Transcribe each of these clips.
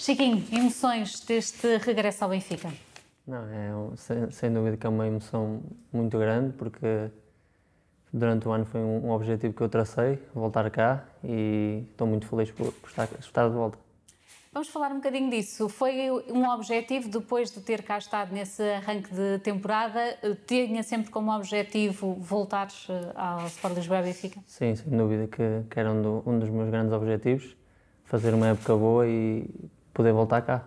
Chiquinho, emoções deste regresso ao Benfica? Não, é, sem, sem dúvida que é uma emoção muito grande, porque durante o ano foi um, um objetivo que eu tracei, voltar cá, e estou muito feliz por, por estar, por estar de volta. Vamos falar um bocadinho disso. Foi um objetivo, depois de ter cá estado nesse arranque de temporada, eh, tinha sempre como objetivo voltar eh, ao Sport Lisboa e Benfica? Sim, sem dúvida que, que era um, do, um, dos meus grandes objetivos, fazer uma época boa e poder voltar cá.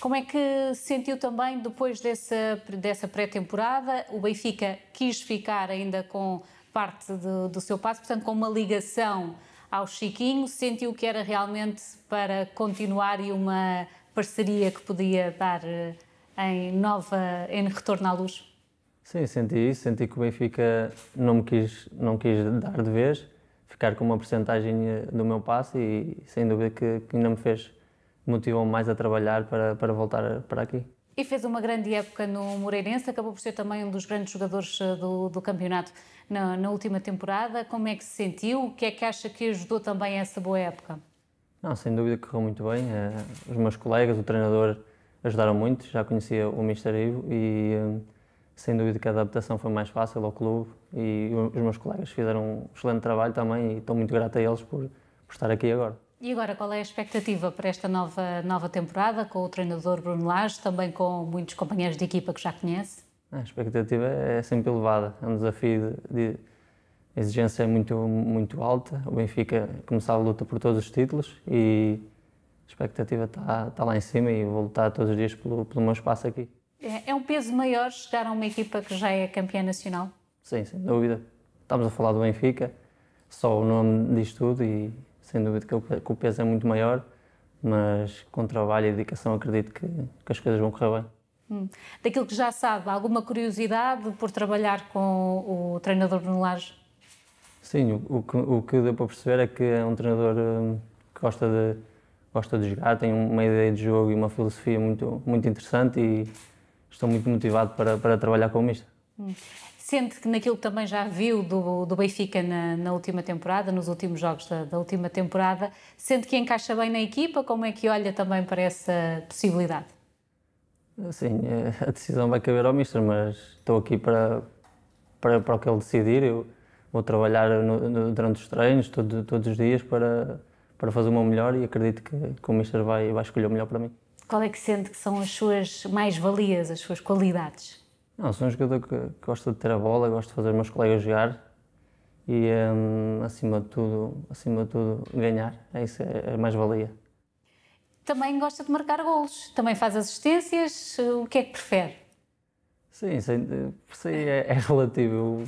Como é que sentiu também depois dessa, dessa pré-temporada? O Benfica quis ficar ainda com parte do, do seu passo, portanto, com uma ligação ao Chiquinho. Sentiu que era realmente para continuar e uma parceria que podia dar eh, em, nova, em retorno à luz? Sim, senti isso. Senti que o Benfica não me quis, não quis dar de vez, ficar com uma porcentagem eh, do meu passo e sem dúvida que, que ainda me fez motivou mais a trabalhar para, para voltar para aqui. E fez uma grande época no Moreirense, acabou por ser também um dos grandes jogadores eh, do, do campeonato na, na, última temporada. Como é que se sentiu? O que é que acha que ajudou também essa boa época? Não, sem dúvida correu muito bem. Eh, os meus colegas, o treinador, ajudaram muito. Já conhecia o Mister Ivo e eh, sem dúvida que a adaptação foi mais fácil ao clube. E os meus colegas fizeram um excelente trabalho também e estou muito grato a eles por, por estar aqui agora. E agora, qual é a expectativa para esta nova, nova temporada, com o treinador Bruno Lage, também com muitos companheiros de equipa que já conhece? A expectativa é sempre elevada, é um desafio de, de exigência muito, muito alta. O Benfica começava a luta por todos os títulos e a expectativa está, está lá em cima e vou lutar todos os dias pelo, pelo meu espaço aqui. É, é um peso maior chegar a uma equipa que já é campeã nacional? Sim, sem dúvida. Estamos a falar do Benfica, só o nome diz tudo e sem dúvida que o peso é muito maior, mas com trabalho e dedicação acredito que, que as coisas vão correr bem. Hum. Daquilo que já sabe, alguma curiosidade por trabalhar com o treinador Bruno Lage? Sim, o, o, que, o que deu para perceber é que é um treinador hum, que gosta de, gosta de jogar, tem uma ideia de jogo e uma filosofia muito, muito interessante e estou muito motivado para, para trabalhar com o Mister. Hum. Sente que naquilo que também já viu do, do Benfica na, na última temporada, nos últimos jogos da, da última temporada, sente que encaixa bem na equipa? Como é que olha também para essa possibilidade? Sim, eh, a decisão vai caber ao Mister, mas estou aqui para, para, para o que ele decidir. Eu vou trabalhar no, no, durante os treinos, todo, todos os dias, para, para fazer o meu melhor e acredito que, que o Mister vai, vai escolher o melhor para mim. Qual é que sente que são as suas mais-valias, as suas qualidades? Não, sou um jogador que gosta de ter a bola, gosto de fazer os meus colegas jogar e, um, acima, de tudo, acima de tudo, ganhar. É isso, é, é mais-valia. Também gosta de marcar golos, também faz assistências. O que é que prefere? Sim, sim é, é relativo. Eu,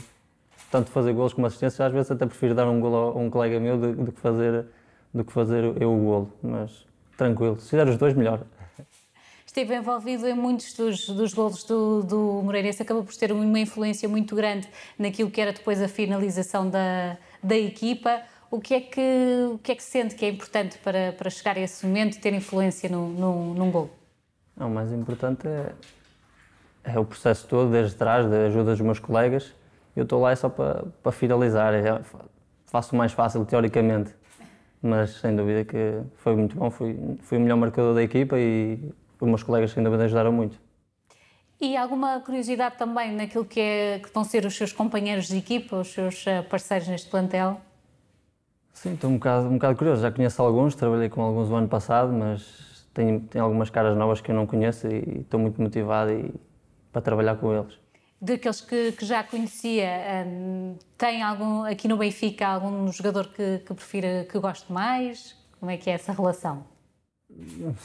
tanto fazer golos como assistências, às vezes até prefiro dar um golo a um colega meu do, do que, fazer, do que fazer eu o golo. Mas tranquilo, se fizer os dois, melhor esteve envolvido em muitos dos, dos golos do, do Moreirense, acabou por ter uma influência muito grande naquilo que era depois a finalização da, da equipa. O que, é que, o que é que sente que é importante para, para chegar a esse momento, ter influência no, no, num gol? o mais importante é, é o processo todo, desde trás, da de ajuda dos meus colegas. Eu estou lá é só para, para finalizar, é, faço mais fácil teoricamente. Mas sem dúvida que foi muito bom, fui, fui o melhor marcador da equipa e meus colegas que ainda me ajudaram muito. E alguma curiosidade também naquilo que, é, que vão ser os seus companheiros de equipa, os seus eh, parceiros neste plantel? Sim, estou um bocado, um bocado curioso. Já conheço alguns, trabalhei com alguns o ano passado, mas tem, tem algumas caras novas que eu não conheço e estou muito motivado e, para trabalhar com eles. Daqueles que, que já conhecia, hum, tem algum aqui no Benfica algum jogador que, que prefira, que goste mais? Como é que é essa relação?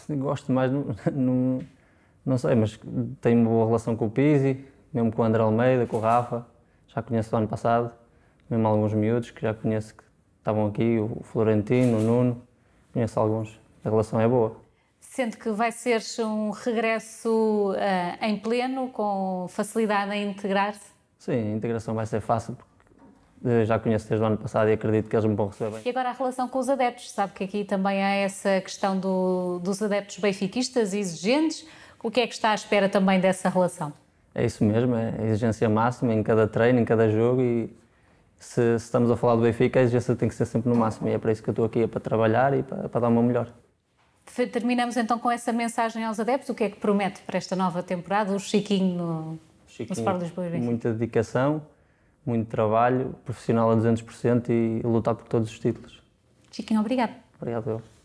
Gosto mais, não, não, não sei, mas tenho uma boa relação com o Pizzi, mesmo com o André Almeida, com o Rafa, já conheço do ano passado, mesmo alguns miúdos que já conheço que estavam aqui, o Florentino, o Nuno, conheço alguns. A relação é boa. Sendo que vai ser um regresso uh, em pleno, com facilidade a integrar-se? Sim, a integração vai ser fácil, porque eh, já conheço desde o ano passado e acredito que eles me vão receber bem. E agora a relação com os adeptos, sabe que aqui também há essa questão do, dos adeptos benfiquistas exigentes, o que é que está à espera também dessa relação? É isso mesmo, é a exigência máxima em cada treino, em cada jogo e se, se estamos a falar do Benfica, a exigência tem que ser sempre no máximo e é para isso que eu estou aqui, é para trabalhar e para, para dar uma melhor. Terminamos então com essa mensagem aos adeptos, o que é que promete para esta nova temporada o Chiquinho no, Chiquinho, no Sport Lisboa Benfica? Muita dedicação, muito trabalho, profissional a 200% e lutar por todos os títulos. Chiquinho, obrigado. Obrigado eu.